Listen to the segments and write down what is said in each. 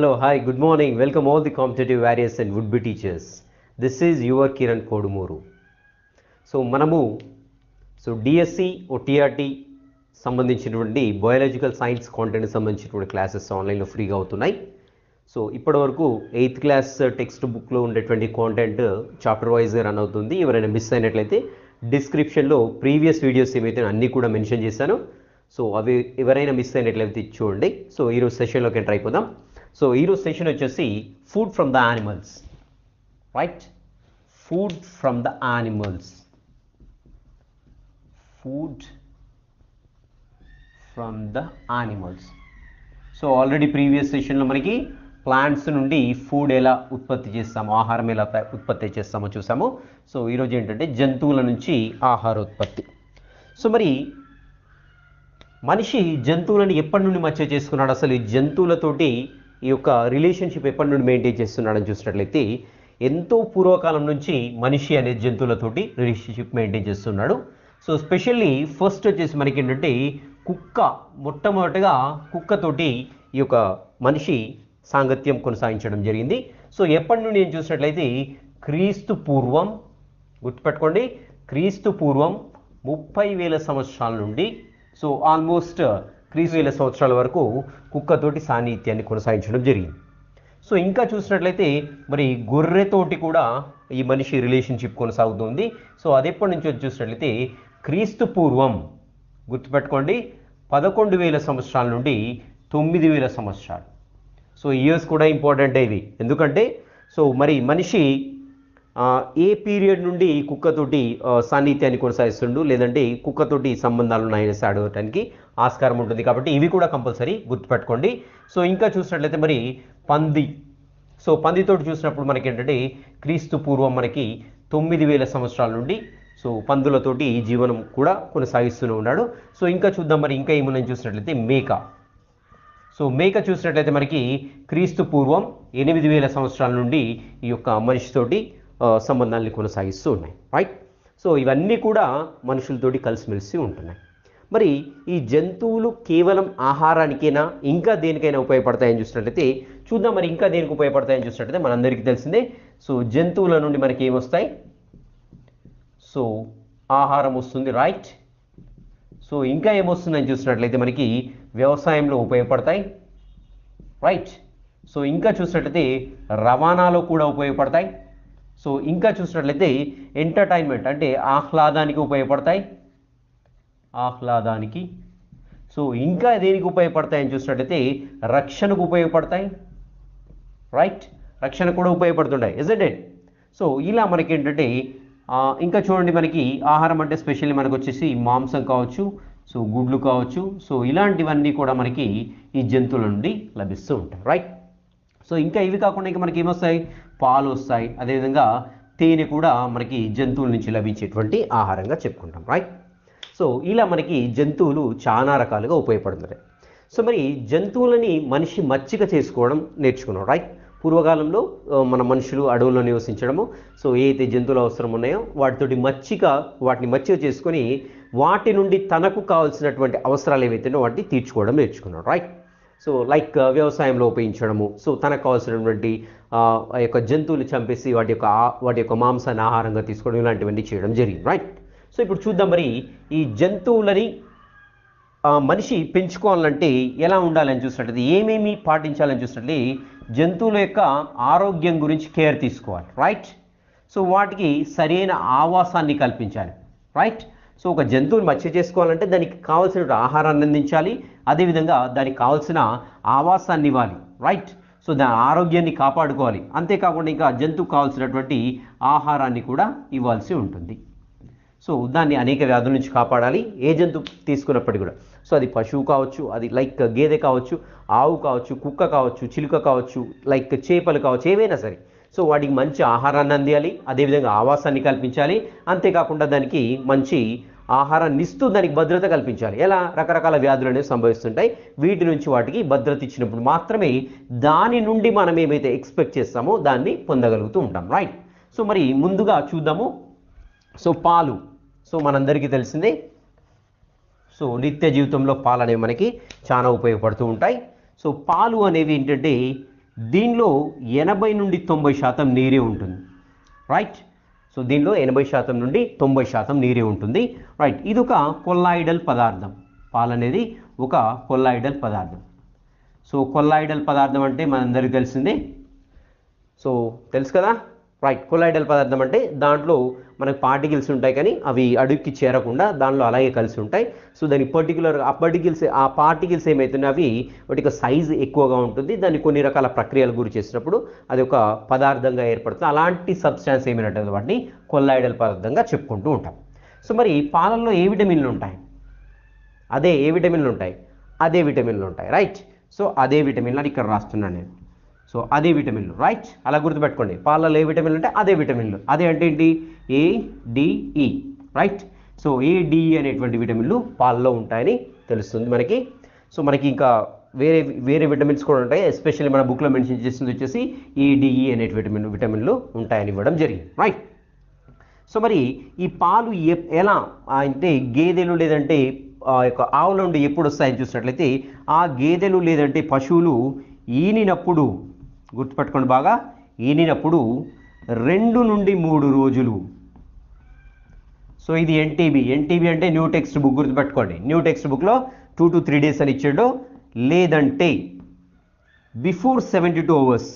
hello hi good morning welcome all the competitive warriors and would be teachers this is your Kiran Kodumuru so మనము so DSC or TRT సంబంధించినటువంటి biological science కాంటెంట్కి సంబంధించినటువంటి classes ఆన్లైన్లో ఫ్రీగా అవుతున్నాయి so ఇప్పటి వరకు ఎయిత్ క్లాస్ టెక్స్ట్ బుక్లో ఉండేటువంటి కాంటెంట్ చాప్టర్ వైజ్ రన్ అవుతుంది ఎవరైనా మిస్ అయినట్లయితే డిస్క్రిప్షన్లో ప్రీవియస్ వీడియోస్ ఏమైతే అన్నీ కూడా మెన్షన్ చేశాను సో అవి ఎవరైనా మిస్ అయినట్లయితే చూడండి సో ఈరోజు సెషన్లోకి ఎంటర్ అయిపోదాం సో ఈరోజు సెషన్ వచ్చేసి food from the animals right food from the animals food from the animals so already previous సెషన్లో మనకి ప్లాంట్స్ నుండి ఫుడ్ ఎలా ఉత్పత్తి చేస్తాము ఆహారం ఎలా ఉత్పత్తి చేస్తామో చూసాము సో ఈరోజు ఏంటంటే జంతువుల నుంచి ఆహార ఉత్పత్తి సో మరి మనిషి జంతువులను ఎప్పటి నుండి మచ్చ చేసుకున్నాడు అసలు ఈ జంతువులతోటి ఈ యొక్క రిలేషన్షిప్ ఎప్పటి నుండి మెయింటైన్ చేస్తున్నాడని చూసినట్లయితే ఎంతో పూర్వకాలం నుంచి మనిషి అనే జంతువులతోటి రిలేషన్షిప్ మెయింటైన్ చేస్తున్నాడు సో స్పెషల్లీ ఫస్ట్ వచ్చేసి మనకి ఏంటంటే కుక్క మొట్టమొదటగా కుక్కతోటి ఈ యొక్క మనిషి సాంగత్యం కొనసాగించడం జరిగింది సో ఎప్పటి నుండి నేను చూసినట్లయితే క్రీస్తు పూర్వం గుర్తుపెట్టుకోండి క్రీస్తు పూర్వం ముప్పై వేల సంవత్సరాల నుండి సో ఆల్మోస్ట్ వేల సంవత్సరాల వరకు కుక్కతోటి సాన్నిహిత్యాన్ని కొనసాగించడం జరిగింది సో ఇంకా చూసినట్లయితే మరి గొర్రెతోటి కూడా ఈ మనిషి రిలేషన్షిప్ కొనసాగుతుంది సో అది ఎప్పటి నుంచో చూసినట్లయితే క్రీస్తు పూర్వం గుర్తుపెట్టుకోండి పదకొండు వేల సంవత్సరాల నుండి తొమ్మిది వేల సంవత్సరాలు సో ఇయర్స్ కూడా ఇంపార్టెంట్ ఇది ఎందుకంటే సో మరి మనిషి ఏ పీరియడ్ నుండి కుక్కతోటి సాన్నిహిత్యాన్ని కొనసాగిస్తుండు లేదంటే కుక్కతోటి సంబంధాలు ఉన్నాయని అడగటానికి ఆస్కారం ఉంటుంది కాబట్టి ఇవి కూడా కంపల్సరీ గుర్తుపెట్టుకోండి సో ఇంకా చూసినట్లయితే మరి పంది సో పందితోటి చూసినప్పుడు మనకి ఏంటంటే క్రీస్తు పూర్వం మనకి తొమ్మిది వేల సంవత్సరాల నుండి సో పందులతోటి ఈ జీవనం కూడా కొనసాగిస్తూనే ఉన్నాడు సో ఇంకా చూద్దాం మరి ఇంకా ఏమున్నాయని చూసినట్లయితే మేక సో మేక చూసినట్లయితే మనకి క్రీస్తు పూర్వం ఎనిమిది వేల సంవత్సరాల నుండి ఈ యొక్క మనిషితోటి సంబంధాలని కొనసాగిస్తూ ఉన్నాయి రైట్ సో ఇవన్నీ కూడా మనుషులతోటి కలిసిమెలిసి ఉంటున్నాయి మరి ఈ జంతువులు కేవలం ఆహారానికైనా ఇంకా దేనికైనా ఉపయోగపడతాయని చూసినట్లయితే చూద్దాం మరి ఇంకా దేనికి ఉపయోగపడతాయని చూసినట్లయితే మనందరికీ తెలిసిందే సో జంతువుల నుండి మనకి ఏమొస్తాయి సో ఆహారం వస్తుంది రైట్ సో ఇంకా ఏమొస్తుందని చూసినట్లయితే మనకి వ్యవసాయంలో ఉపయోగపడతాయి రైట్ సో ఇంకా చూసినట్లయితే రవాణాలో కూడా ఉపయోగపడతాయి సో ఇంకా చూసినట్లయితే ఎంటర్టైన్మెంట్ అంటే ఆహ్లాదానికి ఉపయోగపడతాయి ఆహ్లాదానికి సో ఇంకా దేనికి ఉపయోగపడతాయి అని చూసినట్లయితే రక్షణకు ఉపయోగపడతాయి రైట్ రక్షణ కూడా ఉపయోగపడుతుంటాయి ఇజెంట్ ఇట్ సో ఇలా మనకి ఏంటంటే ఇంకా చూడండి మనకి ఆహారం అంటే స్పెషల్లీ మనకు వచ్చేసి మాంసం కావచ్చు సో గుడ్లు కావచ్చు సో ఇలాంటివన్నీ కూడా మనకి ఈ జంతువుల నుండి లభిస్తూ ఉంటాయి రైట్ సో ఇంకా ఇవి కాకుండా ఇంకా మనకి ఏమొస్తాయి పాలు వస్తాయి అదేవిధంగా తేనె కూడా మనకి జంతువుల నుంచి లభించేటువంటి ఆహారంగా చెప్పుకుంటాం రైట్ సో ఇలా మనకి జంతువులు చాలా రకాలుగా ఉపయోగపడుతున్నాయి సో మరి జంతువులని మనిషి మచ్చిక చేసుకోవడం నేర్చుకున్నాం రైట్ పూర్వకాలంలో మన మనుషులు అడవుల్లో నివసించడము సో ఏదైతే జంతువులు అవసరం ఉన్నాయో వాటితోటి మచ్చిక వాటిని మచ్చిక చేసుకొని వాటి నుండి తనకు కావాల్సినటువంటి అవసరాలు ఏవైతే వాటిని తీర్చుకోవడం నేర్చుకున్నాడు రైట్ సో లైక్ uh, వ్యవసాయంలో ఉపయోగించడము సో తనకు కావాల్సినటువంటి ఆ యొక్క జంతువులు చంపేసి వాటి యొక్క వాటి యొక్క మాంసాన్ని ఆహారంగా తీసుకోవడం ఇలాంటివన్నీ చేయడం జరిగింది రైట్ సో ఇప్పుడు చూద్దాం మరి ఈ జంతువులని మనిషి పెంచుకోవాలంటే ఎలా ఉండాలని చూసినట్లయితే ఏమేమి పాటించాలని చూసినట్లయితే జంతువుల యొక్క ఆరోగ్యం గురించి కేర్ తీసుకోవాలి రైట్ సో వాటికి సరైన ఆవాసాన్ని కల్పించాలి రైట్ సో ఒక జంతువుని మత్స్య చేసుకోవాలంటే దానికి కావాల్సిన ఆహారాన్ని అందించాలి అదేవిధంగా దానికి కావాల్సిన ఆవాసాన్ని ఇవ్వాలి రైట్ సో దాని ఆరోగ్యాన్ని కాపాడుకోవాలి అంతేకాకుండా ఇంకా జంతువు కావాల్సినటువంటి ఆహారాన్ని కూడా ఇవ్వాల్సి ఉంటుంది సో దాన్ని అనేక వ్యాధుల నుంచి కాపాడాలి ఏ జంతువు తీసుకున్నప్పటికీ కూడా సో అది పశువు కావచ్చు అది లైక్ గేదె కావచ్చు ఆవు కావచ్చు కుక్క కావచ్చు చిలుక కావచ్చు లైక్ చేపలు కావచ్చు ఏవైనా సరే సో వాటికి మంచి ఆహారాన్ని అందియాలి అదేవిధంగా ఆవాసాన్ని కల్పించాలి అంతేకాకుండా దానికి మంచి ఆహారాన్ని ఇస్తూ దానికి భద్రత కల్పించాలి ఎలా రకరకాల వ్యాధులు అనేవి సంభవిస్తుంటాయి వీటి నుంచి వాటికి భద్రత ఇచ్చినప్పుడు మాత్రమే దాని నుండి మనం ఏమైతే ఎక్స్పెక్ట్ చేస్తామో దాన్ని పొందగలుగుతూ ఉంటాం రైట్ సో మరి ముందుగా చూద్దాము సో పాలు సో మనందరికీ తెలిసిందే సో నిత్య జీవితంలో పాలు అనేవి మనకి చాలా ఉపయోగపడుతూ ఉంటాయి సో పాలు అనేవి ఏంటంటే దీనిలో ఎనభై నుండి తొంభై శాతం నీరే ఉంటుంది రైట్ సో దీనిలో ఎనభై శాతం నుండి తొంభై శాతం నీరే ఉంటుంది రైట్ ఇది ఒక కొల్లాయిడల్ పదార్థం పాలు అనేది ఒక కొల్లాయిడల్ పదార్థం సో కొల్లాయిడల్ పదార్థం అంటే మనందరికీ తెలిసిందే సో తెలుసు కదా రైట్ కొలైడల్ పదార్థం అంటే దాంట్లో మనకు పార్టికల్స్ ఉంటాయి కానీ అవి అడుగుకి చేరకుండా దానిలో అలాగే కలిసి ఉంటాయి సో దాని పర్టికులర్ ఆ పర్టికల్స్ ఆ పార్టికల్స్ ఏమవుతున్నాయి అవి వాటి యొక్క సైజ్ ఎక్కువగా ఉంటుంది దాన్ని కొన్ని రకాల ప్రక్రియలు గురి చేసినప్పుడు అది ఒక పదార్థంగా ఏర్పడుతుంది అలాంటి సబ్స్టాన్స్ ఏమైనట్టు వాటిని కొల్లాయిడల్ పదార్థంగా చెప్పుకుంటూ ఉంటాం సో మరి పాలల్లో ఏ విటమిన్లు ఉంటాయి అదే ఏ విటమిన్లు ఉంటాయి అదే విటమిన్లు ఉంటాయి రైట్ సో అదే విటమిన్లు అని ఇక్కడ రాస్తున్నాను నేను సో అదే విటమిన్లు రైట్ అలా గుర్తుపెట్టుకోండి పాలలో ఏ విటమిన్లు అంటే అదే విటమిన్లు అదే అంటే ఏంటి A DE right so ADE e అనేటువంటి విటమిన్లు పాలలో ఉంటాయని తెలుస్తుంది మనకి సో మనకి ఇంకా వేరే వేరే విటమిన్స్ కూడా ఉంటాయి ఎస్పెషల్లీ మన బుక్లో మెన్షన్ చేసింది వచ్చేసి e అనే విటమిన్ విటమిన్లు ఉంటాయని ఇవ్వడం జరిగింది రైట్ సో మరి ఈ పాలు ఎలా అంటే గేదెలు లేదంటే యొక్క ఆవుల నుండి ఎప్పుడు వస్తాయని చూసినట్లయితే ఆ గేదెలు లేదంటే పశువులు ఈనినప్పుడు గుర్తుపెట్టుకోండి బాగా ఈనినప్పుడు రెండు నుండి మూడు రోజులు సో ఇది ఎన్టీబీ ఎన్టీబీ అంటే న్యూ టెక్స్ట్ బుక్ గుర్తుపెట్టుకోండి న్యూ టెక్స్ట్ బుక్లో టూ టు త్రీ డేస్ అని ఇచ్చాడు లేదంటే బిఫోర్ సెవెంటీ టూ అవర్స్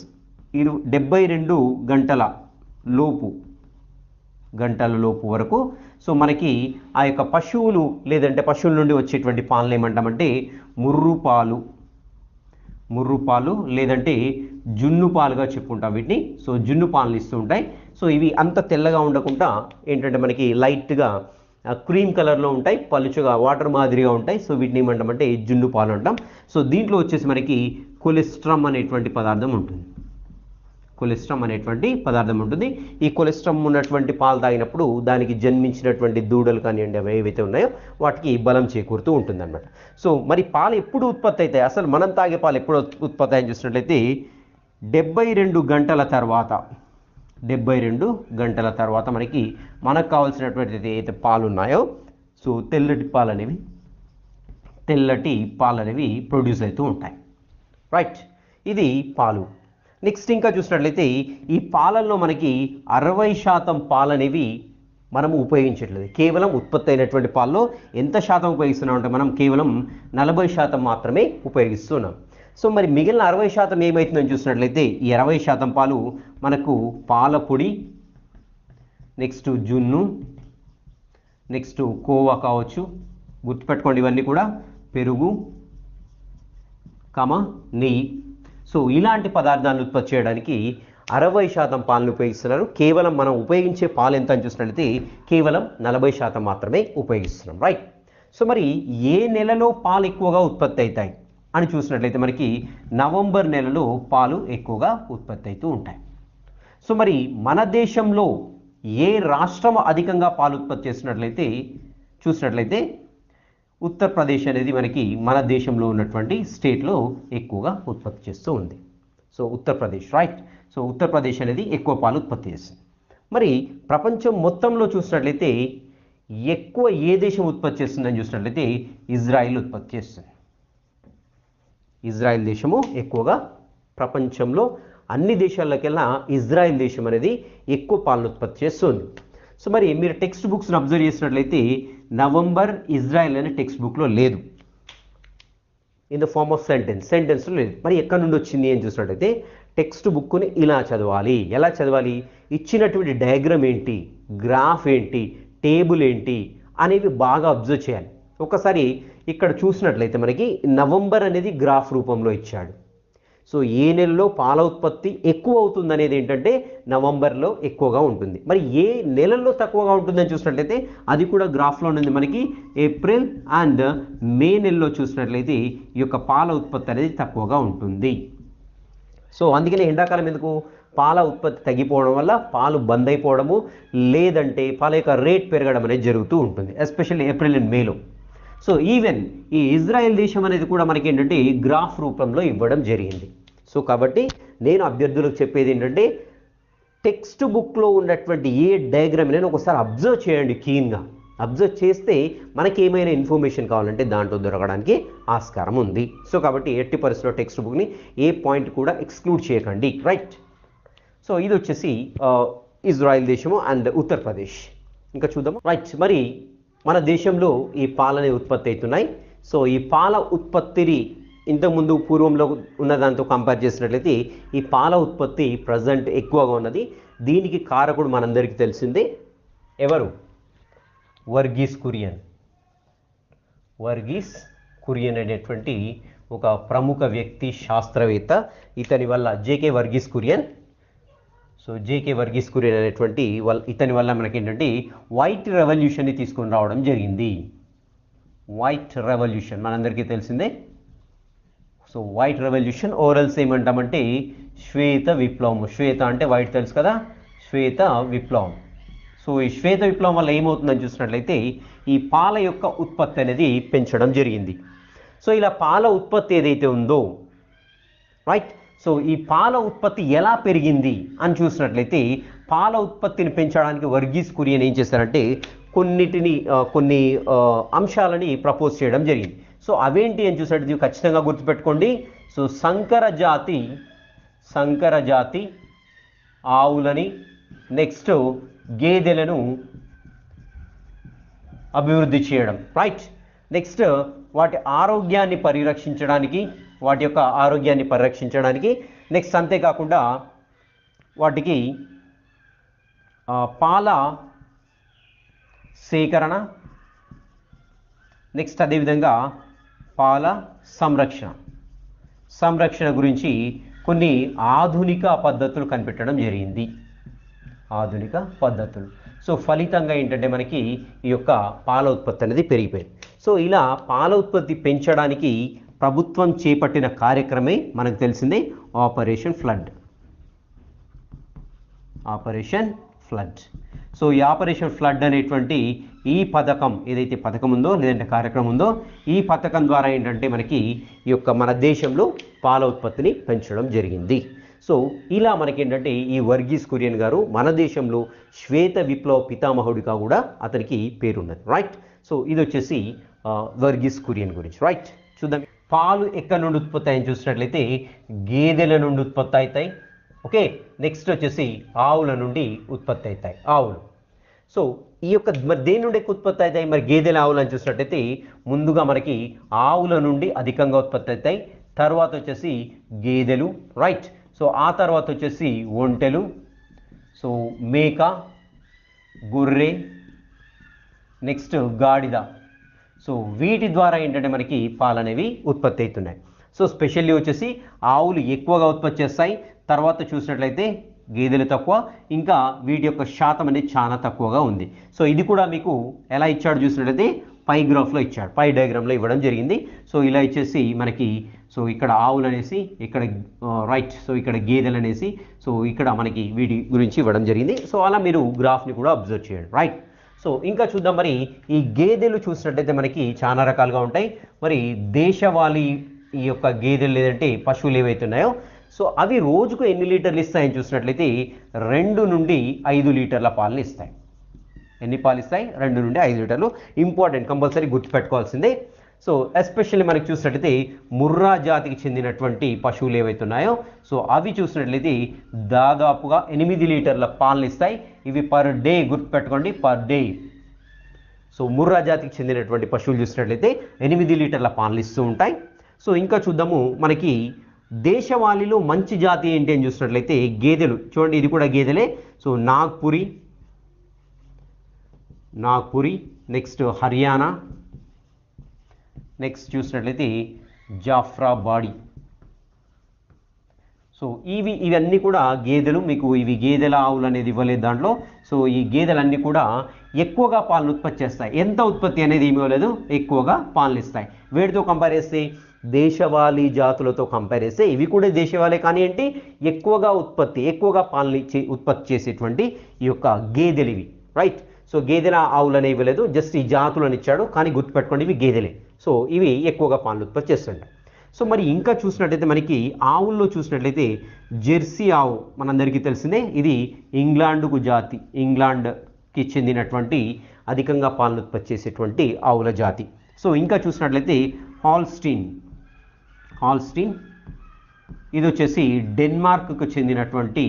ఇది డెబ్బై రెండు గంటల లోపు గంటల లోపు వరకు సో మనకి ఆ యొక్క పశువులు లేదంటే పశువుల నుండి వచ్చేటువంటి పాలన ఏమంటామంటే ముర్రు పాలు ముర్రు పాలు లేదంటే జున్ను పాలుగా చెప్పుకుంటాం వీటిని సో జున్ను పాలు ఇస్తూ ఉంటాయి సో ఇవి అంత తెల్లగా ఉండకుండా ఏంటంటే మనకి లైట్గా క్రీమ్ కలర్లో ఉంటాయి పలుచగా వాటర్ మాదిరిగా ఉంటాయి సో వీటిని ఏమంటామంటే జున్ను పాలు అంటాం సో దీంట్లో వచ్చేసి మనకి కొలెస్ట్రామ్ అనేటువంటి పదార్థం ఉంటుంది కొలెస్ట్రామ్ అనేటువంటి పదార్థం ఉంటుంది ఈ కొలెస్ట్రామ్ ఉన్నటువంటి పాలు తాగినప్పుడు దానికి జన్మించినటువంటి దూడలు కానివ్వండి అవి ఏవైతే ఉన్నాయో వాటికి బలం చేకూరుతూ ఉంటుందన్నమాట సో మరి పాలు ఎప్పుడు ఉత్పత్తి అవుతాయి అసలు మనం తాగే పాలు ఎప్పుడు ఉత్పత్తి అని చూసినట్లయితే డెబ్బై రెండు గంటల తర్వాత డెబ్బై రెండు గంటల తర్వాత మనకి మనకు కావాల్సినటువంటి ఏదైతే పాలు ఉన్నాయో సో తెల్లటి పాలు అనేవి తెల్లటి పాలు అనేవి ప్రొడ్యూస్ అవుతూ ఉంటాయి రైట్ ఇది పాలు నెక్స్ట్ ఇంకా చూసినట్లయితే ఈ పాలల్లో మనకి అరవై శాతం పాలనేవి మనం ఉపయోగించట్లేదు కేవలం ఉత్పత్తి అయినటువంటి పాలలో ఎంత శాతం ఉపయోగిస్తున్నాం అంటే మనం కేవలం నలభై శాతం మాత్రమే ఉపయోగిస్తున్నాం సో మరి మిగిలిన అరవై శాతం ఏమవుతుందని చూసినట్లయితే ఈ అరవై శాతం పాలు మనకు పాలపొడి నెక్స్ట్ జున్ను నెక్స్ట్ కోవా కావచ్చు గుర్తుపెట్టుకోండి ఇవన్నీ కూడా పెరుగు కమ నెయ్యి సో ఇలాంటి పదార్థాలను ఉత్పత్తి చేయడానికి అరవై శాతం పాలను ఉపయోగిస్తున్నారు కేవలం మనం ఉపయోగించే పాలు ఎంత అని చూసినట్లయితే కేవలం నలభై శాతం మాత్రమే ఉపయోగిస్తున్నాం రైట్ సో మరి ఏ నెలలో పాలు ఎక్కువగా ఉత్పత్తి అవుతాయి అని చూసినట్లయితే మనకి నవంబర్ నెలలో పాలు ఎక్కువగా ఉత్పత్తి అవుతూ ఉంటాయి సో మరి మన దేశంలో ఏ రాష్ట్రం అధికంగా పాలు ఉత్పత్తి చేసినట్లయితే చూసినట్లయితే ఉత్తరప్రదేశ్ అనేది మనకి మన దేశంలో ఉన్నటువంటి స్టేట్లో ఎక్కువగా ఉత్పత్తి చేస్తూ ఉంది so Uttar Pradesh right so Uttar Pradesh అనేది ఎక్కువ పాలు ఉత్పత్తి చేస్తుంది మరి ప్రపంచం మొత్తంలో చూసినట్లయితే ఎక్కువ ఏ దేశం ఉత్పత్తి చేస్తుందని చూసినట్లయితే ఇజ్రాయిల్ ఉత్పత్తి చేస్తుంది ఇజ్రాయిల్ దేశము ఎక్కువగా ప్రపంచంలో అన్ని దేశాలకెల్లా ఇజ్రాయిల్ దేశం అనేది ఎక్కువ పాలను ఉత్పత్తి చేస్తుంది సో మరి మీరు టెక్స్ట్ బుక్స్ని అబ్జర్వ్ చేసినట్లయితే నవంబర్ ఇజ్రాయెల్ అనే టెక్స్ట్ బుక్లో లేదు in the form of sentence సెంటెన్స్లో లేదు మరి ఎక్కడి నుండి వచ్చింది అని చూసినట్టయితే టెక్స్ట్ బుక్ని ఇలా చదవాలి ఎలా చదవాలి ఇచ్చినటువంటి డయాగ్రామ్ ఏంటి గ్రాఫ్ ఏంటి టేబుల్ ఏంటి అనేవి బాగా అబ్జర్వ్ చేయాలి ఒకసారి ఇక్కడ చూసినట్లయితే మనకి నవంబర్ అనేది గ్రాఫ్ రూపంలో ఇచ్చాడు సో ఏ నెలలో పాల ఉత్పత్తి ఎక్కువ అవుతుంది అనేది ఏంటంటే నవంబర్లో ఎక్కువగా ఉంటుంది మరి ఏ నెలల్లో తక్కువగా ఉంటుందని చూసినట్లయితే అది కూడా గ్రాఫ్లో ఉంది మనకి ఏప్రిల్ అండ్ మే నెలలో చూసినట్లయితే ఈ యొక్క పాల ఉత్పత్తి అనేది తక్కువగా ఉంటుంది సో అందుకనే ఎండాకాలం ఎందుకు పాల ఉత్పత్తి తగ్గిపోవడం వల్ల పాలు బంద్ అయిపోవడము లేదంటే పాల యొక్క రేట్ పెరగడం అనేది జరుగుతూ ఉంటుంది ఎస్పెషల్లీ ఏప్రిల్ అండ్ మేలో సో ఈవెన్ ఈ ఇజ్రాయెల్ దేశం అనేది కూడా మనకి ఏంటంటే గ్రాఫ్ రూపంలో ఇవ్వడం జరిగింది సో కాబట్టి నేను అభ్యర్థులకు చెప్పేది ఏంటంటే టెక్స్ట్ బుక్లో ఉన్నటువంటి ఏ డయాగ్రామ్ నేను ఒకసారి అబ్జర్వ్ చేయండి కీన్గా అబ్జర్వ్ చేస్తే మనకి ఏమైనా ఇన్ఫర్మేషన్ కావాలంటే దాంట్లో దొరకడానికి ఆస్కారం ఉంది సో కాబట్టి ఎట్టి పరిస్థితిలో టెక్స్ట్ బుక్ని ఏ పాయింట్ కూడా ఎక్స్క్లూడ్ చేయకండి రైట్ సో ఇది వచ్చేసి ఇజ్రాయెల్ దేశము అండ్ ఉత్తరప్రదేశ్ ఇంకా చూద్దాము రైట్ మరి మన దేశంలో ఈ పాలనే ఉత్పత్తి అవుతున్నాయి సో ఈ పాల ఉత్పత్తిని ఇంతకుముందు పూర్వంలో ఉన్న దాంతో కంపేర్ చేసినట్లయితే ఈ పాల ఉత్పత్తి ప్రజెంట్ ఎక్కువగా ఉన్నది దీనికి కారకుడు మనందరికీ తెలిసిందే ఎవరు వర్గీస్ కురియన్ వర్గీస్ కురియన్ అనేటువంటి ఒక ప్రముఖ వ్యక్తి శాస్త్రవేత్త ఇతని వల్ల JK Verghese Kurien so JK Verghese Kurien అనేటువంటి వల్ ఇతని వల్ల మనకి ఏంటంటే వైట్ రెవల్యూషన్ని తీసుకుని రావడం జరిగింది వైట్ రెవల్యూషన్ మనందరికీ తెలిసిందే సో వైట్ రెవల్యూషన్ ఓరల్స్ ఏమంటామంటే శ్వేత విప్లవం శ్వేత అంటే వైట్ తెలుసు కదా శ్వేత విప్లవం సో ఈ శ్వేత విప్లవం వల్ల ఏమవుతుందని చూసినట్లయితే ఈ పాల యొక్క ఉత్పత్తి అనేది పెంచడం జరిగింది సో ఇలా పాల ఉత్పత్తి ఏదైతే ఉందో రైట్ సో ఈ పాల ఉత్పత్తి ఎలా పెరిగింది అని చూసినట్లయితే పాల ఉత్పత్తిని పెంచడానికి వర్గీస్ కురియన్ ఏం చేశారంటే కొన్నిటిని కొన్ని అంశాలని ప్రపోజ్ చేయడం జరిగింది సో అవేంటి అని చూసినట్టు ఖచ్చితంగా గుర్తుపెట్టుకోండి సో సంకర జాతి సంకర జాతి ఆవులని నెక్స్ట్ గేదెలను అభివృద్ధి చేయడం రైట్ నెక్స్ట్ వాటి ఆరోగ్యాన్ని పరిరక్షించడానికి వాటి యొక్క ఆరోగ్యాన్ని పరిరక్షించడానికి నెక్స్ట్ అంతేకాకుండా వాటికి పాల సేకరణ నెక్స్ట్ అదేవిధంగా పాల సంరక్షణ సంరక్షణ గురించి కొన్ని ఆధునిక పద్ధతులు కనిపెట్టడం జరిగింది ఆధునిక పద్ధతులు సో ఫలితంగా ఏంటంటే మనకి ఈ యొక్క పాల ఉత్పత్తి అనేది పెరిగిపోయింది సో ఇలా పాల ఉత్పత్తి పెంచడానికి ప్రభుత్వం చేపట్టిన కార్యక్రమే మనకు తెలిసిందే operation flood operation flood so ఈ ఆపరేషన్ ఫ్లడ్ అనేటువంటి ఈ పథకం ఏదైతే పథకం ఉందో లేదంటే కార్యక్రమం ఉందో ఈ పథకం ద్వారా ఏంటంటే మనకి ఈ యొక్క మన దేశంలో పాల ఉత్పత్తిని పెంచడం జరిగింది సో ఇలా మనకేంటంటే ఈ వర్గీస్ కురియన్ గారు మన దేశంలో శ్వేత విప్లవ పితామహుడిగా కూడా అతనికి పేరున్నది రైట్ సో ఇది వచ్చేసి వర్గీస్ కురియన్ గురించి రైట్ చూద్దాం పాలు ఎక్కడ నుండి ఉత్పత్తి అయ్యని చూసినట్లయితే గేదెల నుండి ఉత్పత్తి అవుతాయి ఓకే నెక్స్ట్ వచ్చేసి ఆవుల నుండి ఉత్పత్తి అవుతాయి ఆవులు సో ఈ యొక్క మరి దేని నుండి ఎక్కువ ఉత్పత్తి అవుతాయి మరి గేదెల ఆవులు అని చూసినట్టయితే ముందుగా మనకి ఆవుల నుండి అధికంగా ఉత్పత్తి అవుతాయి తర్వాత వచ్చేసి గేదెలు రైట్ సో ఆ తర్వాత వచ్చేసి ఒంటెలు సో మేక గొర్రె నెక్స్ట్ గాడిద సో వీటి ద్వారా ఏంటంటే మనకి పాలు అనేవి ఉత్పత్తి అవుతున్నాయి సో స్పెషల్లీ వచ్చేసి ఆవులు ఎక్కువగా ఉత్పత్తి చేస్తాయి తర్వాత చూసినట్లయితే గేదెలు తక్కువ ఇంకా వీటి యొక్క శాతం అనేది చాలా తక్కువగా ఉంది సో ఇది కూడా మీకు ఎలా ఇచ్చాడు చూసినట్లయితే పై గ్రాఫ్లో ఇచ్చాడు పై డయాగ్రామ్లో ఇవ్వడం జరిగింది సో ఇలా ఇచ్చేసి మనకి సో ఇక్కడ ఆవులు అనేసి ఇక్కడ రైట్ సో ఇక్కడ గేదెలు అనేసి సో ఇక్కడ మనకి వీటి గురించి ఇవ్వడం జరిగింది సో అలా మీరు గ్రాఫ్ని కూడా అబ్జర్వ్ చేయండి రైట్ సో ఇంకా చూద్దాం మరి ఈ గేదెలు చూసినట్టయితే మనకి చాలా రకాలుగా ఉంటాయి మరి దేశవాళీ ఈ యొక్క గేదెలు లేదంటే పశువులు ఏవైతున్నాయో సో అవి రోజుకు ఎన్ని లీటర్లు ఇస్తాయని చూసినట్లయితే రెండు నుండి ఐదు లీటర్ల పాలను ఇస్తాయి ఎన్ని పాలు ఇస్తాయి రెండు నుండి ఐదు లీటర్లు ఇంపార్టెంట్ కంపల్సరీ గుర్తుపెట్టుకోవాల్సిందే సో ఎస్పెషల్లీ మనకి చూసినట్లయితే ముర్రా జాతికి చెందినటువంటి పశువులు ఏవైతున్నాయో సో అవి చూసినట్లయితే దాదాపుగా ఎనిమిది లీటర్ల పాలను ఇస్తాయి ఇవి పర్ డే గుర్తుపెట్టుకోండి పర్ డే సో ముర్రా జాతికి చెందినటువంటి పశువులు చూసినట్లయితే ఎనిమిది లీటర్ల పాలు ఇస్తూ ఉంటాయి సో ఇంకా చూద్దాము మనకి దేశవాళీలో మంచి జాతి ఏంటి అని చూసినట్లయితే గేదెలు చూడండి ఇది కూడా గేదెలే so Nagpuri Nagpuri next Haryana next చూసినట్లయితే జాఫ్రాబాడీ సో ఇవి ఇవన్నీ కూడా గేదెలు మీకు ఇవి గేదెల ఆవులు అనేది ఇవ్వలేదు దాంట్లో సో ఈ గేదెలన్నీ కూడా ఎక్కువగా పాలను ఉత్పత్తి చేస్తాయి ఎంత ఉత్పత్తి అనేది ఏమి ఇవ్వలేదు ఎక్కువగా పాలను ఇస్తాయి వీటితో కంపేర్ చేస్తే దేశవాళీ జాతులతో కంపేర్ చేస్తే ఇవి కూడా దేశవాళీ కానీ ఏంటి ఎక్కువగా ఉత్పత్తి ఎక్కువగా పాలను ఉత్పత్తి చేసేటువంటి ఈ యొక్క గేదెలు ఇవి రైట్ సో గేదెల ఆవులు అనేవి లేదు జస్ట్ ఈ జాతులను ఇచ్చాడు కానీ గుర్తుపెట్టుకోండి ఇవి గేదెలే సో ఇవి ఎక్కువగా పాలను ఉత్పత్తి చేస్తుంటాయి సో మరి ఇంకా చూసినట్లయితే మనకి ఆవుల్లో చూసినట్లయితే జెర్సీ ఆవు మనందరికీ తెలిసిందే ఇది ఇంగ్లాండ్కు జాతి ఇంగ్లాండ్కి చెందినటువంటి అధికంగా ఉత్పత్తి చేసేటువంటి ఆవుల జాతి సో ఇంకా చూసినట్లయితే హాల్స్టీన్ హాల్స్టీన్ ఇది వచ్చేసి డెన్మార్క్కు చెందినటువంటి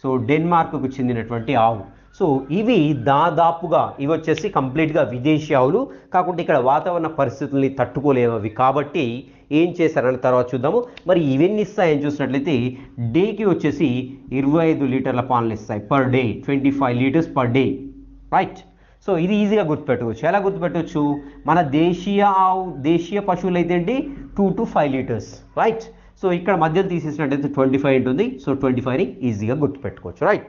సో డెన్మార్క్కు చెందినటువంటి ఆవు సో ఇవి దాదాపుగా ఇవి వచ్చేసి కంప్లీట్గా విదేశీ ఆవులు కాకుండా ఇక్కడ వాతావరణ పరిస్థితుల్ని తట్టుకోలేవు అవి కాబట్టి ఏం చేశారని తర్వాత చూద్దాము మరి ఇవన్నీ ఇస్తాయని చూసినట్లయితే డేకి వచ్చేసి ఇరవై ఐదు లీటర్ల పాలను ఇస్తాయి per day twenty five litres per day right so ఇది ఈజీగా గుర్తుపెట్టుకోవచ్చు ఎలా గుర్తుపెట్టవచ్చు మన దేశీయ ఆవు దేశీయ పశువులు అయితే ఏంటి two to five litres right so ఇక్కడ మధ్యలో తీసేసినట్టయితే ట్వంటీ ఫైవ్ ఉంటుంది సో ట్వంటీ ఫైవ్ని ఈజీగా గుర్తుపెట్టుకోవచ్చు రైట్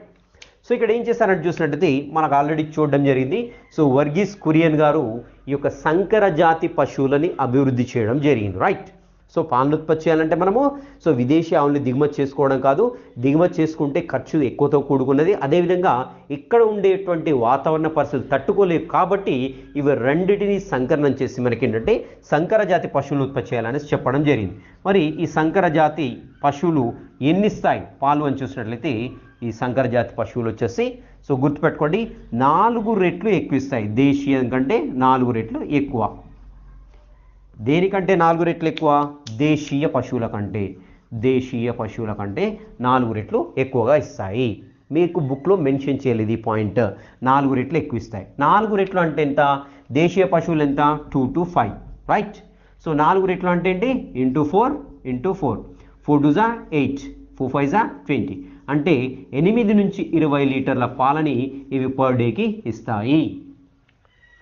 సో ఇక్కడ ఏం చేశారంటే చూసినట్టయితే మనకు ఆల్రెడీ చూడడం జరిగింది సో వర్గీస్ కురియన్ గారు ఈ యొక్క సంకర జాతి పశువులని అభివృద్ధి చేయడం జరిగింది రైట్ సో పాలను ఉత్పత్తి చేయాలంటే మనము సో విదేశీ ఆవుల్ని దిగుమతి చేసుకోవడం కాదు దిగుమతి చేసుకుంటే ఖర్చు ఎక్కువతో కూడుకున్నది అదేవిధంగా ఇక్కడ ఉండేటువంటి వాతావరణ పరిస్థితులు తట్టుకోలేవు కాబట్టి ఇవి రెండింటిని సంకరణం చేసి మనకి ఏంటంటే సంకర జాతి పశువులను ఉత్పత్తి చేయాలనేసి చెప్పడం జరిగింది మరి ఈ సంకర జాతి పశువులు ఎన్ని స్థాయి పాలు అని చూసినట్లయితే ఈ సంకర జాతి పశువులు వచ్చేసి సో గుర్తుపెట్టుకోండి నాలుగు రెట్లు ఎక్కువ ఇస్తాయి దేశీయం కంటే నాలుగు రెట్లు ఎక్కువ దేనికంటే నాలుగు రెట్లు ఎక్కువ దేశీయ పశువుల కంటే దేశీయ పశువుల కంటే నాలుగు రెట్లు ఎక్కువగా ఇస్తాయి మీకు బుక్లో మెన్షన్ చేయలేదు ఈ పాయింట్ నాలుగు రెట్లు ఎక్కువ ఇస్తాయి నాలుగు రెట్లు అంటే ఎంత దేశీయ పశువులు ఎంత two to five right so నాలుగు రెట్లు అంటే ఏంటి into four into four four two జా ఎయిట్ ఫోర్ ఫైవ్ జా ట్వంటీ అంటే ఎనిమిది నుంచి ఇరవై లీటర్ల పాలని ఇవి పర్ డేకి ఇస్తాయి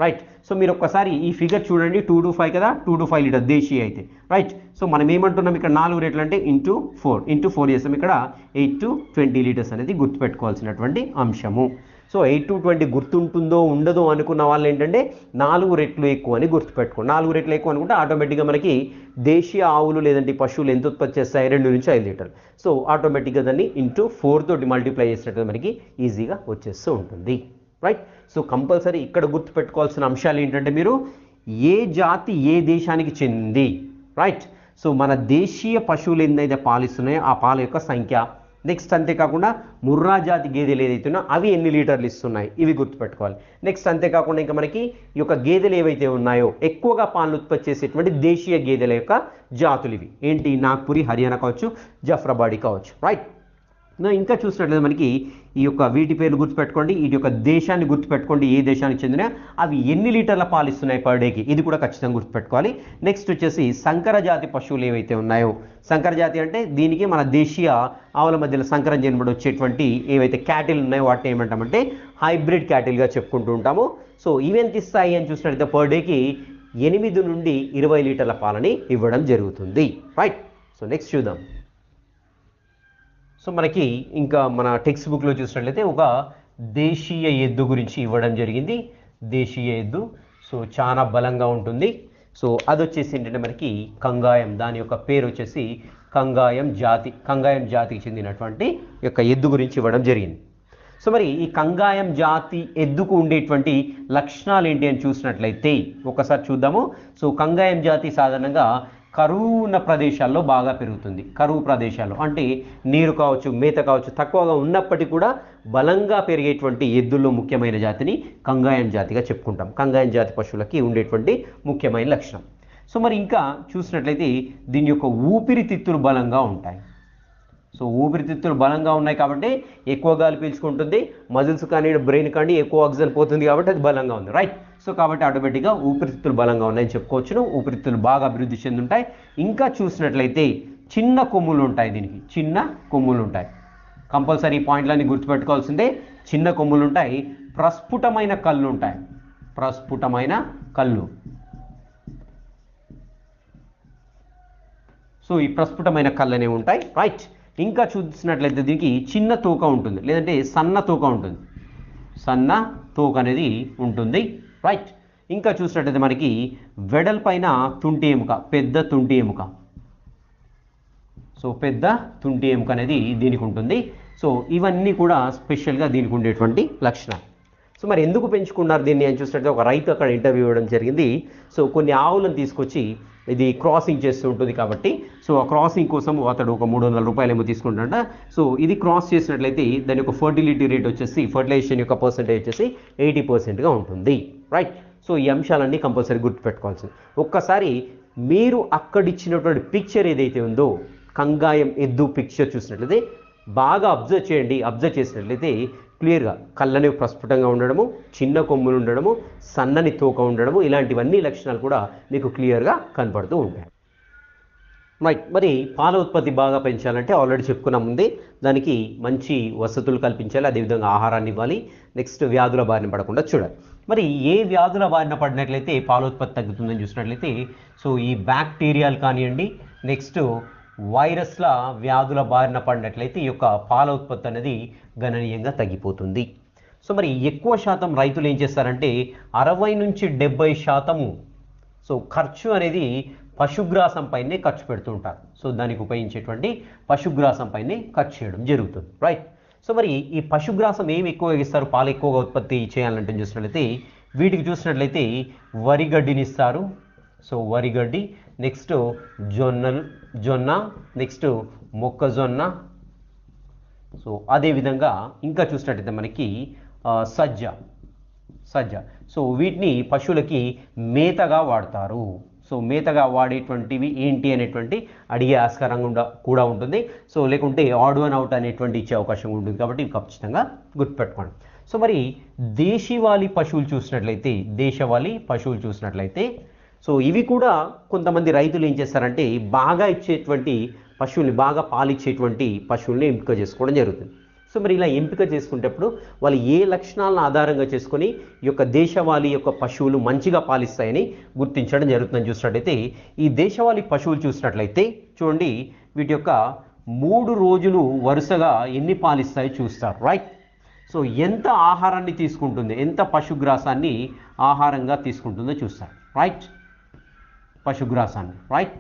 రైట్ సో మీరు ఒక్కసారి ఈ ఫిగర్ చూడండి టూ టు ఫైవ్ కదా టూ టు ఫైవ్ లీటర్ దేశీ అయితే రైట్ సో మనం ఏమంటున్నాం ఇక్కడ నాలుగు రేట్లు అంటే ఇంటూ ఫోర్ ఇంటూ ఫోర్ చేస్తాం ఇక్కడ ఎయిట్ టు ట్వంటీ లీటర్స్ అనేది గుర్తుపెట్టుకోవాల్సినటువంటి అంశము సో ఎయిట్ టు ట్వంటీ గుర్తుంటుందో ఉండదో అనుకున్న వాళ్ళు ఏంటంటే నాలుగు రెట్లు ఎక్కువ అని గుర్తుపెట్టుకోండి నాలుగు రెట్లు ఎక్కువ అనుకుంటే ఆటోమేటిక్గా మనకి దేశీయ ఆవులు లేదంటే పశువులు ఎంత ఉత్పత్తి చేస్తాయి రెండు నుంచి ఐదు లీటర్లు సో ఆటోమేటిక్గా దాన్ని ఇంటూ ఫోర్ తోటి మల్టిప్లై చేసినట్టు మనకి ఈజీగా వచ్చేస్తూ ఉంటుంది రైట్ సో కంపల్సరీ ఇక్కడ గుర్తుపెట్టుకోవాల్సిన అంశాలు ఏంటంటే మీరు ఏ జాతి ఏ దేశానికి చెందింది రైట్ సో మన దేశీయ పశువులు ఎన్నైతే పాలిస్తున్నాయో ఆ పాల యొక్క సంఖ్య నెక్స్ట్ అంతేకాకుండా ముర్రా జాతి గేదెలు ఏదైతే ఉన్నా అవి ఎన్ని లీటర్లు ఇస్తున్నాయి ఇవి గుర్తుపెట్టుకోవాలి నెక్స్ట్ అంతేకాకుండా ఇంకా మనకి ఈ యొక్క గేదెలు ఏవైతే ఉన్నాయో ఎక్కువగా పాలను ఉత్పత్తి చేసేటువంటి దేశీయ గేదెల యొక్క జాతులు ఇవి ఏంటి నాగ్పురి హర్యానా కావచ్చు జఫ్రాబాడీ కావచ్చు రైట్ ఇంకా చూసినట్లయితే మనకి ఈ యొక్క వీటి పేర్లు గుర్తుపెట్టుకోండి వీటి యొక్క దేశాన్ని గుర్తుపెట్టుకోండి ఏ దేశానికి చెందిన అవి ఎన్ని లీటర్ల పాలు ఇస్తున్నాయి పర్ డేకి ఇది కూడా ఖచ్చితంగా గుర్తుపెట్టుకోవాలి నెక్స్ట్ వచ్చేసి సంకరజాతి పశువులు ఏవైతే ఉన్నాయో సంకరజాతి అంటే దీనికి మన దేశీయ ఆవుల మధ్యలో సంకరం చేయబడి వచ్చేటువంటి ఏవైతే క్యాటిల్ ఉన్నాయో వాటిని ఏమంటామంటే హైబ్రిడ్ క్యాటిల్గా చెప్పుకుంటూ ఉంటాము సో ఇవెంత ఇస్తాయి అని చూసినట్లయితే పర్ డేకి ఎనిమిది నుండి ఇరవై లీటర్ల పాలని ఇవ్వడం జరుగుతుంది రైట్ సో నెక్స్ట్ చూద్దాం సో మనకి ఇంకా మన టెక్స్ట్ బుక్లో చూసినట్లయితే ఒక దేశీయ ఎద్దు గురించి ఇవ్వడం జరిగింది దేశీయ ఎద్దు సో చాలా బలంగా ఉంటుంది సో అది వచ్చేసి ఏంటంటే మనకి కంగాయం దాని యొక్క పేరు వచ్చేసి కంగాయం జాతి కంగాయం జాతికి చెందినటువంటి యొక్క ఎద్దు గురించి ఇవ్వడం జరిగింది సో మరి ఈ కంగాయం జాతి ఎద్దుకు ఉండేటువంటి లక్షణాలు ఏంటి అని చూసినట్లయితే ఒకసారి చూద్దాము సో కంగాయం జాతి సాధారణంగా కరువు ఉన్న ప్రదేశాల్లో బాగా పెరుగుతుంది కరువు ప్రదేశాల్లో అంటే నీరు కావచ్చు మేత కావచ్చు తక్కువగా ఉన్నప్పటికీ కూడా బలంగా పెరిగేటువంటి ఎద్దుల్లో ముఖ్యమైన జాతిని కంగాయన్ జాతిగా చెప్పుకుంటాం కంగాయన్ జాతి పశువులకి ఉండేటువంటి ముఖ్యమైన లక్షణం సో మరి ఇంకా చూసినట్లయితే దీని యొక్క ఊపిరితిత్తులు బలంగా ఉంటాయి సో ఊపిరితిత్తులు బలంగా ఉన్నాయి కాబట్టి ఎక్కువ గాలి పీల్చుకుంటుంది మజిల్స్ కానీ బ్రెయిన్ కానీ ఎక్కువ ఆక్సిజన్ పోతుంది కాబట్టి అది బలంగా ఉంది రైట్ సో కాబట్టి ఆటోమేటిక్గా ఊపిరితిత్తులు బలంగా ఉన్నాయని చెప్పుకోవచ్చును ఊపిరితిత్తులు బాగా అభివృద్ధి చెందుంటాయి ఇంకా చూసినట్లయితే చిన్న కొమ్ములు ఉంటాయి దీనికి చిన్న కొమ్ములు ఉంటాయి కంపల్సరీ పాయింట్లన్నీ గుర్తుపెట్టుకోవాల్సిందే చిన్న కొమ్ములు ఉంటాయి ప్రస్ఫుటమైన కళ్ళు ఉంటాయి ప్రస్ఫుటమైన కళ్ళు సో ఈ ప్రస్ఫుటమైన కళ్ళనే ఉంటాయి రైట్ ఇంకా చూసినట్లయితే దీనికి చిన్న తూక ఉంటుంది లేదంటే సన్న తూక ఉంటుంది సన్న తూక అనేది ఉంటుంది రైట్ ఇంకా చూసినట్లయితే మనకి వెడల్పైన తుంటి ఎముక పెద్ద తుంటి ఎముక సో పెద్ద తుంటి ఎముక అనేది దీనికి ఉంటుంది సో ఇవన్నీ కూడా స్పెషల్గా దీనికి ఉండేటువంటి లక్షణాలు సో మరి ఎందుకు పెంచుకున్నారు దీన్ని అని చూసినట్టు ఒక రైతు అక్కడ ఇంటర్వ్యూ ఇవ్వడం జరిగింది సో కొన్ని ఆవులను తీసుకొచ్చి ఇది క్రాసింగ్ చేస్తూ ఉంటుంది కాబట్టి సో ఆ క్రాసింగ్ కోసం అతడు ఒక మూడు వందల రూపాయలు ఏమో తీసుకుంటాడ సో ఇది క్రాస్ చేసినట్లయితే దాని యొక్క ఫర్టిలిటీ రేట్ వచ్చేసి ఫర్టిలైజేషన్ యొక్క పర్సంటేజ్ వచ్చేసి ఎయిటీ పర్సెంట్గా ఉంటుంది రైట్ సో ఈ అంశాలన్నీ కంపల్సరీ గుర్తుపెట్టుకోవాల్సింది ఒక్కసారి మీరు అక్కడిచ్చినటువంటి పిక్చర్ ఏదైతే ఉందో కంగాయం ఎద్దు పిక్చర్ చూసినట్లయితే బాగా అబ్జర్వ్ చేయండి అబ్జర్వ్ చేసినట్లయితే క్లియర్గా కళ్ళని ప్రస్ఫుటంగా ఉండడము చిన్న కొమ్ములు ఉండడము సన్నని తోక ఉండడము ఇలాంటివన్నీ లక్షణాలు కూడా మీకు క్లియర్గా కనపడుతూ ఉంటాయి రైట్ మరి పాల ఉత్పత్తి బాగా పెంచాలంటే ఆల్రెడీ చెప్పుకున్నాం ఉంది దానికి మంచి వసతులు కల్పించాలి అదేవిధంగా ఆహారాన్ని ఇవ్వాలి నెక్స్ట్ వ్యాధుల బారిన పడకుండా చూడాలి మరి ఏ వ్యాధుల బారిన పడినట్లయితే పాల ఉత్పత్తి తగ్గుతుందని చూసినట్లయితే సో ఈ బ్యాక్టీరియాలు కానివ్వండి నెక్స్ట్ వైరస్ల వ్యాధుల బారిన పడినట్లయితే ఈ యొక్క పాల ఉత్పత్తి అనేది గణనీయంగా తగ్గిపోతుంది సో మరి ఎక్కువ శాతం రైతులు ఏం చేస్తారంటే అరవై నుంచి డెబ్బై శాతము సో ఖర్చు అనేది పశుగ్రాసం పైనే ఖర్చు పెడుతుంటారు సో దానికి ఉపయోగించేటువంటి పశుగ్రాసం పైనే ఖర్చు చేయడం జరుగుతుంది రైట్ సో మరి ఈ పశుగ్రాసం ఏమి ఎక్కువగా ఇస్తారు పాలు ఎక్కువగా ఉత్పత్తి చేయాలంటే చూసినట్లయితే వీటికి చూసినట్లయితే వరి గడ్డిని ఇస్తారు సో వరి గడ్డి నెక్స్ట్ జొన్నలు జొన్న నెక్స్ట్ మొక్కజొన్న సో అదేవిధంగా ఇంకా చూసినట్టయితే మనకి సజ్జ సజ్జ సో వీటిని పశువులకి మేతగా వాడతారు సో మేతగా వాడేటువంటివి ఏంటి అనేటువంటి అడిగే ఆస్కారంగా కూడా ఉంటుంది సో లేకుంటే ఆడ్ వన్ అవుట్ అనేటువంటి ఇచ్చే అవకాశం ఉంటుంది కాబట్టి ఇవి ఖచ్చితంగా గుర్తుపెట్టుకోండి సో మరి దేశీవాళి పశువులు చూసినట్లయితే దేశవాళి పశువులు చూసినట్లయితే సో ఇవి కూడా కొంతమంది రైతులు ఏం చేస్తారంటే బాగా ఇచ్చేటువంటి పశువుల్ని బాగా పాలిచ్చేటువంటి పశువుల్ని ఎంపిక చేసుకోవడం జరుగుతుంది సో మరి ఇలా ఎంపిక చేసుకునేటప్పుడు వాళ్ళు ఏ లక్షణాలను ఆధారంగా చేసుకొని ఈ యొక్క దేశవాళీ యొక్క పశువులు మంచిగా పాలిస్తాయని గుర్తించడం జరుగుతుందని చూసినట్లయితే ఈ దేశవాళీ పశువులు చూసినట్లయితే చూడండి వీటి యొక్క మూడు రోజులు వరుసగా ఎన్ని పాలిస్తాయో చూస్తారు రైట్ సో ఎంత ఆహారాన్ని తీసుకుంటుంది ఎంత పశుగ్రాసాన్ని ఆహారంగా తీసుకుంటుందో చూస్తారు రైట్ పశుగ్రాసాన్ని రైట్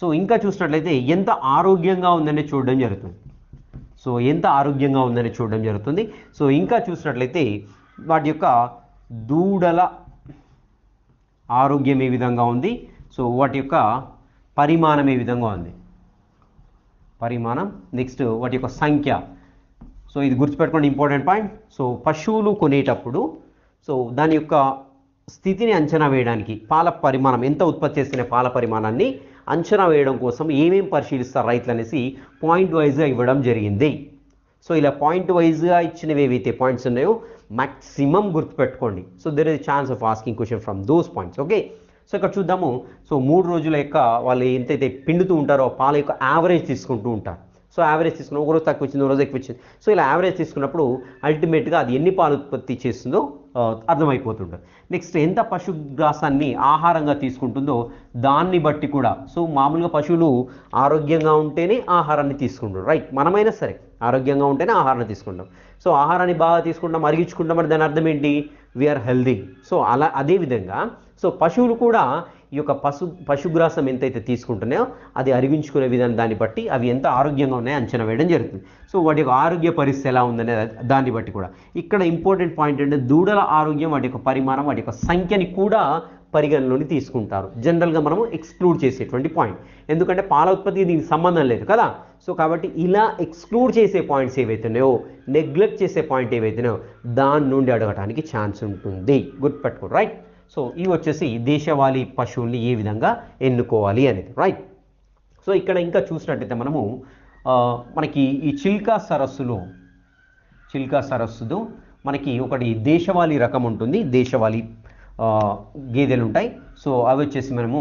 సో ఇంకా చూసినట్లయితే ఎంత ఆరోగ్యంగా ఉందని చూడడం జరుగుతుంది సో ఎంత ఆరోగ్యంగా ఉందని చూడడం జరుగుతుంది సో ఇంకా చూసినట్లయితే వాటి యొక్క దూడల ఆరోగ్యం ఏ విధంగా ఉంది సో వాటి యొక్క పరిమాణం ఏ విధంగా ఉంది పరిమాణం నెక్స్ట్ వాటి యొక్క సంఖ్య సో ఇది గుర్తుపెట్టుకోండి ఇంపార్టెంట్ పాయింట్ సో పశువులు కొనేటప్పుడు సో దాని యొక్క స్థితిని అంచనా వేయడానికి పాల పరిమాణం ఎంత ఉత్పత్తి చేసిన పాల పరిమాణాన్ని అంచనా వేయడం కోసం ఏమేం పరిశీలిస్తారు రైతులు అనేసి పాయింట్ వైజ్గా ఇవ్వడం జరిగింది సో ఇలా పాయింట్ వైజ్గా ఇచ్చినవి ఏవైతే పాయింట్స్ ఉన్నాయో మ్యాక్సిమం గుర్తుపెట్టుకోండి so there is chance of asking question from those points okay so ఇక్కడ చూద్దాము సో మూడు రోజుల యొక్క వాళ్ళు ఎంతైతే పిండుతూ ఉంటారో పాల యొక్క యావరేజ్ తీసుకుంటూ ఉంటారు సో యావరేజ్ తీసుకున్నాం ఒక రోజు తక్కువ వచ్చింది ఒక రోజు ఎక్కువ వచ్చింది సో ఇలా యావరేజ్ తీసుకున్నప్పుడు అల్టిమేట్గా అది ఎన్ని పాలు ఉత్పత్తి చేస్తుందో అర్థమైపోతుంటుంది నెక్స్ట్ ఎంత పశుగ్రాసాన్ని ఆహారంగా తీసుకుంటుందో దాన్ని బట్టి కూడా సో మామూలుగా పశువులు ఆరోగ్యంగా ఉంటేనే ఆహారాన్ని తీసుకుంటారు రైట్ మనమైనా సరే ఆరోగ్యంగా ఉంటేనే ఆహారాన్ని తీసుకుంటాం సో ఆహారాన్ని బాగా తీసుకుంటాం అరిగించుకుంటాం అంటే దాని అర్థం ఏంటి వీఆర్ హెల్దీ సో అలా అదేవిధంగా సో పశువులు కూడా ఈ యొక్క పశు పశుగ్రాసం ఎంతైతే తీసుకుంటున్నాయో అది అరిగించుకునే విధానం దాన్ని బట్టి అవి ఎంత ఆరోగ్యంగా ఉన్నాయో అంచనా వేయడం జరుగుతుంది సో వాటి యొక్క ఆరోగ్య పరిస్థితి ఎలా ఉందనే దాన్ని బట్టి కూడా ఇక్కడ ఇంపార్టెంట్ పాయింట్ అంటే దూడల ఆరోగ్యం వాటి యొక్క పరిమాణం వాటి యొక్క సంఖ్యని కూడా పరిగణలోని తీసుకుంటారు జనరల్గా మనము ఎక్స్క్లూడ్ చేసేటువంటి పాయింట్ ఎందుకంటే పాల ఉత్పత్తికి దీనికి సంబంధం లేదు కదా సో కాబట్టి ఇలా ఎక్స్క్లూడ్ చేసే పాయింట్స్ ఏవైతున్నాయో నెగ్లెక్ట్ చేసే పాయింట్ ఏవైతున్నాయో దాని నుండి అడగటానికి ఛాన్స్ ఉంటుంది గుర్తుపెట్టుకోండి రైట్ సో ఇవి వచ్చేసి దేశవాళీ పశువుల్ని ఏ విధంగా ఎన్నుకోవాలి అనేది రైట్ సో ఇక్కడ ఇంకా చూసినట్టయితే మనము మనకి ఈ చిల్కా సరస్సులో చిల్కా సరస్సులో మనకి ఒకటి దేశవాళీ రకం ఉంటుంది దేశవాళీ గేదెలు ఉంటాయి సో అవి వచ్చేసి మనము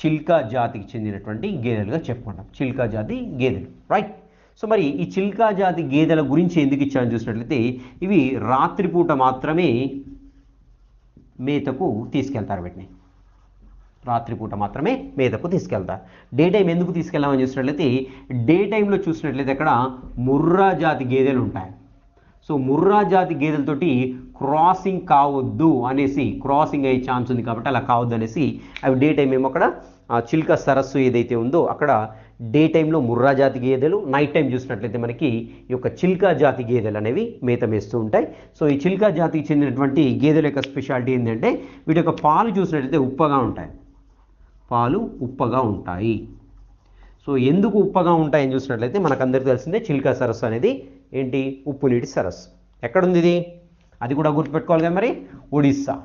చిల్కా జాతికి చెందినటువంటి గేదెలుగా చెప్పుకుంటాం చిల్కా జాతి గేదెలు రైట్ సో మరి ఈ చిల్కా జాతి గేదెల గురించి ఎందుకు ఇచ్చామని చూసినట్లయితే ఇవి రాత్రిపూట మాత్రమే మేతకు తీసుకెళ్తారు వీటిని రాత్రిపూట మాత్రమే మేతకు తీసుకెళ్తారు డే టైం ఎందుకు తీసుకెళ్దామని చూసినట్లయితే డే టైంలో చూసినట్లయితే అక్కడ ముర్రా జాతి గేదెలు ఉంటాయి సో ముర్రా జాతి గేదెలతోటి క్రాసింగ్ కావద్దు అనేసి క్రాసింగ్ అయ్యే ఛాన్స్ ఉంది కాబట్టి అలా కావద్దు అనేసి అవి డే టైం ఏమో అక్కడ చిల్క సరస్సు ఏదైతే ఉందో అక్కడ డే టైంలో ముర్రా జాతి గేదెలు నైట్ టైం చూసినట్లయితే మనకి ఈ యొక్క చిల్కా జాతి గేదెలు అనేవి మేత మేస్తూ ఉంటాయి సో ఈ చిల్కా జాతికి చెందినటువంటి గేదెల యొక్క స్పెషాలిటీ ఏంటంటే వీటి యొక్క పాలు చూసినట్లయితే ఉప్పగా ఉంటాయి పాలు ఉప్పగా ఉంటాయి సో ఎందుకు ఉప్పగా ఉంటాయని చూసినట్లయితే మనకు అందరికీ తెలిసిందే చిల్కా సరస్సు అనేది ఏంటి ఉప్పు నీటి సరస్సు ఎక్కడుంది ఇది అది కూడా గుర్తుపెట్టుకోవాలి కదా మరి ఒడిస్సా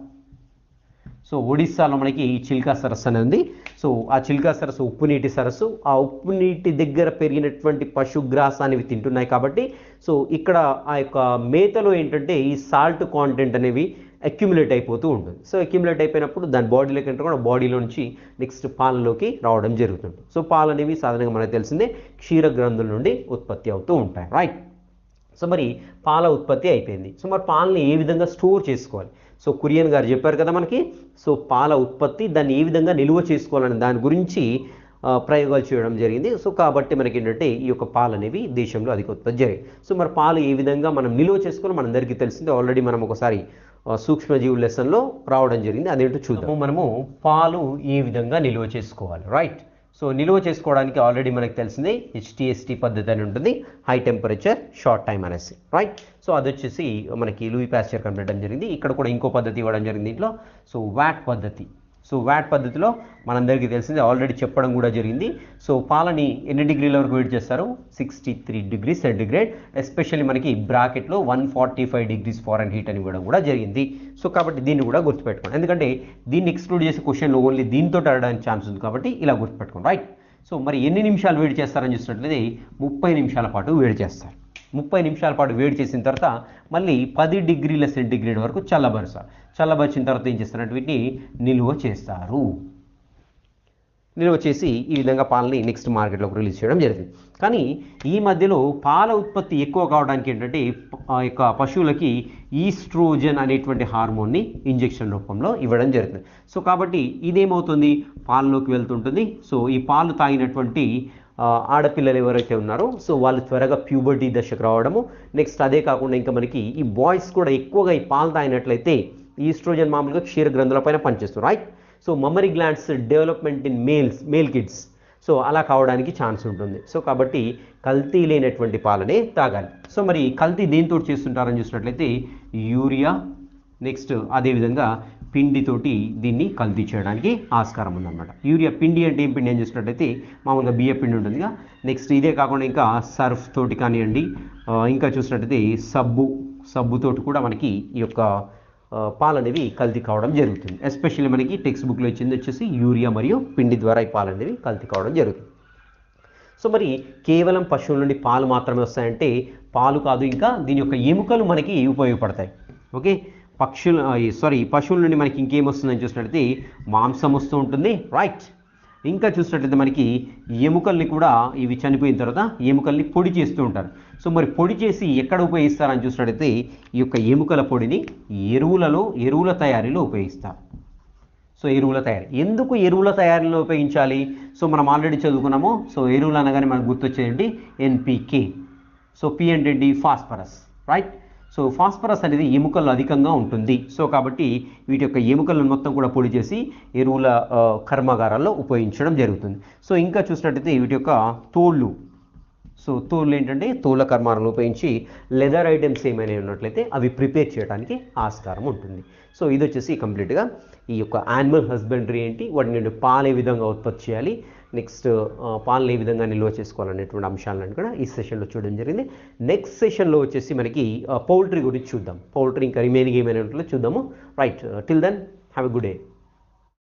సో ఒడిస్సాలో మనకి ఈ చిల్కా సరస్సు అనేది ఉంది సో ఆ చిల్కా సరస్సు ఉప్పు నీటి సరస్సు ఆ ఉప్పు నీటి దగ్గర పెరిగినటువంటి పశుగ్రాస అనేవి తింటున్నాయి కాబట్టి సో ఇక్కడ ఆ యొక్క మేతలో ఏంటంటే ఈ సాల్ట్ కాంటెంట్ అనేవి అక్యుములేట్ అయిపోతూ ఉంటుంది సో అక్యుములేట్ అయిపోయినప్పుడు దాని బాడీలోకి అంటే కూడా బాడీలో నుంచి నెక్స్ట్ పాలలోకి రావడం జరుగుతుంది సో పాలు అనేవి సాధారణంగా మనకు తెలిసిందే క్షీర గ్రంథుల నుండి ఉత్పత్తి అవుతూ ఉంటాయి రైట్ సో మరి పాల ఉత్పత్తి అయిపోయింది సో మరి పాలని ఏ విధంగా స్టోర్ చేసుకోవాలి సో కురియన్ గారు చెప్పారు కదా మనకి సో పాల ఉత్పత్తి దాన్ని ఏ విధంగా నిల్వ చేసుకోవాలని దాని గురించి ప్రయోగాలు చేయడం జరిగింది సో కాబట్టి మనకి ఏంటంటే ఈ యొక్క పాలు అనేవి దేశంలో అధిక ఉత్పత్తి జరిగాయి సో మరి పాలు ఏ విధంగా మనం నిల్వ మన మనందరికీ తెలిసింది ఆల్రెడీ మనం ఒకసారి సూక్ష్మజీవుల లెసన్లో రావడం జరిగింది అదేంటో చూద్దాము మనము పాలు ఏ విధంగా నిల్వ చేసుకోవాలి రైట్ సో నిల్వ చేసుకోవడానికి ఆల్రెడీ మనకు తెలిసింది హెచ్టిఎస్టీ పద్ధతి అని ఉంటుంది హై టెంపరేచర్ షార్ట్ టైం అనేసి రైట్ సో అది వచ్చేసి మనకి లూయి ప్యాస్చర్ కనిపెట్టడం జరిగింది ఇక్కడ కూడా ఇంకో పద్ధతి ఇవ్వడం జరిగింది దీంట్లో సో వ్యాట్ పద్ధతి సో వ్యాట్ పద్ధతిలో మనందరికీ తెలిసింది ఆల్రెడీ చెప్పడం కూడా జరిగింది సో పాలని ఎన్ని డిగ్రీల వరకు వెయిట్ చేస్తారు sixty three degrees centigrade especially మనకి బ్రాకెట్లో one forty five degrees Fahrenheit అని ఇవ్వడం కూడా జరిగింది సో కాబట్టి దీన్ని కూడా గుర్తుపెట్టుకోండి ఎందుకంటే దీన్ని ఎక్స్క్లూడ్ చేసే క్వశ్చన్లో ఓన్లీ దీంతో అడగడానికి ఛాన్స్ ఉంది కాబట్టి ఇలా గుర్తుపెట్టుకోండి రైట్ సో మరి ఎన్ని నిమిషాలు వేడి చేస్తారని చూసినట్లయితే ముప్పై నిమిషాల పాటు వేడి చేస్తారు ముప్పై నిమిషాల పాటు వేడి చేసిన తర్వాత మళ్ళీ పది డిగ్రీల సెంటిగ్రేడ్ వరకు చల్లబరుస్తారు చల్లబరిచిన తర్వాత ఏం చేస్తారంటే వీటిని నిల్వ చేస్తారు నిల్వ చేసి ఈ విధంగా పాలని నెక్స్ట్ మార్కెట్లోకి రిలీజ్ చేయడం జరిగింది కానీ ఈ మధ్యలో పాల ఉత్పత్తి ఎక్కువ కావడానికి ఏంటంటే ఆ యొక్క పశువులకి ఈస్ట్రోజన్ అనేటువంటి హార్మోన్ని ఇంజెక్షన్ రూపంలో ఇవ్వడం జరుగుతుంది సో కాబట్టి ఇదేమవుతుంది పాలలోకి వెళ్తుంటుంది సో ఈ పాలు తాగినటువంటి ఆడపిల్లలు ఎవరైతే ఉన్నారో సో వాళ్ళు త్వరగా ప్యూబర్టీ దశకు రావడము నెక్స్ట్ అదే కాకుండా ఇంకా మనకి ఈ బాయ్స్ కూడా ఎక్కువగా ఈ పాలు తాగినట్లయితే ఈస్ట్రోజన్ మామూలుగా క్షీర గ్రంథులపైన పనిచేస్తుంది right so mammary glands development in males male kids so అలా కావడానికి ఛాన్స్ ఉంటుంది సో కాబట్టి కల్తీ లేనటువంటి పాలనే తాగాలి సో మరి కల్తీ దేంతో చేస్తుంటారని చూసినట్లయితే యూరియా నెక్స్ట్ అదేవిధంగా పిండితోటి దీన్ని కల్తీ చేయడానికి ఆస్కారం ఉందన్నమాట యూరియా పిండి అంటే ఏం పిండి అని చూసినట్లయితే మామూలుగా బియ్య పిండి ఉంటుందిగా నెక్స్ట్ ఇదే కాకుండా ఇంకా సర్ఫ్ తోటి కానివ్వండి ఇంకా చూసినట్లయితే సబ్బు సబ్బుతోటి కూడా మనకి ఈ యొక్క పాలనేవి కల్తీ కావడం జరుగుతుంది ఎస్పెషల్లీ మనకి టెక్స్ట్ బుక్లో వచ్చింది వచ్చేసి యూరియా మరియు పిండి ద్వారా ఈ పాలనేవి కల్తీ కావడం జరుగుతుంది సో మరి కేవలం పశువుల నుండి పాలు మాత్రమే వస్తాయంటే పాలు కాదు ఇంకా దీని యొక్క ఎముకలు మనకి ఉపయోగపడతాయి ఓకే పక్షులు సారీ పశువుల నుండి మనకి ఇంకేం వస్తుందని చూసినట్లయితే మాంసం వస్తూ ఉంటుంది రైట్ ఇంకా చూసినట్లయితే మనకి ఎముకల్ని కూడా ఇవి చనిపోయిన తర్వాత ఎముకల్ని పొడి చేస్తూ ఉంటారు సో మరి పొడి చేసి ఎక్కడ ఉపయోగిస్తారని చూసినట్లయితే ఈ యొక్క ఎముకల పొడిని ఎరువులలో ఎరువుల తయారీలో ఉపయోగిస్తారు సో ఎరువుల తయారీ ఎందుకు ఎరువుల తయారీలో ఉపయోగించాలి సో మనం ఆల్రెడీ చదువుకున్నాము సో ఎరువులు అనగానే మనకు గుర్తొచ్చేది ఎన్పికే సో పిఎన్ అంటే ఫాస్ఫరస్ రైట్ సో ఫాస్ఫరస్ అనేది ఎముకల్లో అధికంగా ఉంటుంది సో కాబట్టి వీటి యొక్క ఎముకలను మొత్తం కూడా పొడి చేసి ఎరువుల కర్మాగారాల్లో ఉపయోగించడం జరుగుతుంది సో ఇంకా చూసినట్టయితే వీటి యొక్క తోళ్ళు సో తోళ్ళు ఏంటంటే తోళ్ళ కర్మాలను ఉపయోగించి లెదర్ ఐటమ్స్ ఏమైనా ఉన్నట్లయితే అవి ప్రిపేర్ చేయడానికి ఆస్కారం ఉంటుంది సో ఇది వచ్చేసి కంప్లీట్గా ఈ యొక్క యానిమల్ హస్బెండరీ ఏంటి వాటిని పాలే విధంగా ఉత్పత్తి చేయాలి నెక్స్ట్ పాలన ఏ విధంగా నిల్వ చేసుకోవాలనేటువంటి అంశాలను కూడా ఈ సెషన్లో చూడడం జరిగింది నెక్స్ట్ సెషన్లో వచ్చేసి మనకి పౌల్ట్రీ గురించి చూద్దాం పౌల్ట్రీ ఇంకా రిమైనింగ్ ఏమైనా చూద్దాము right till then have a good day